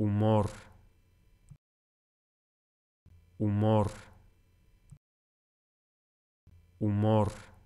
humor, humor, humor.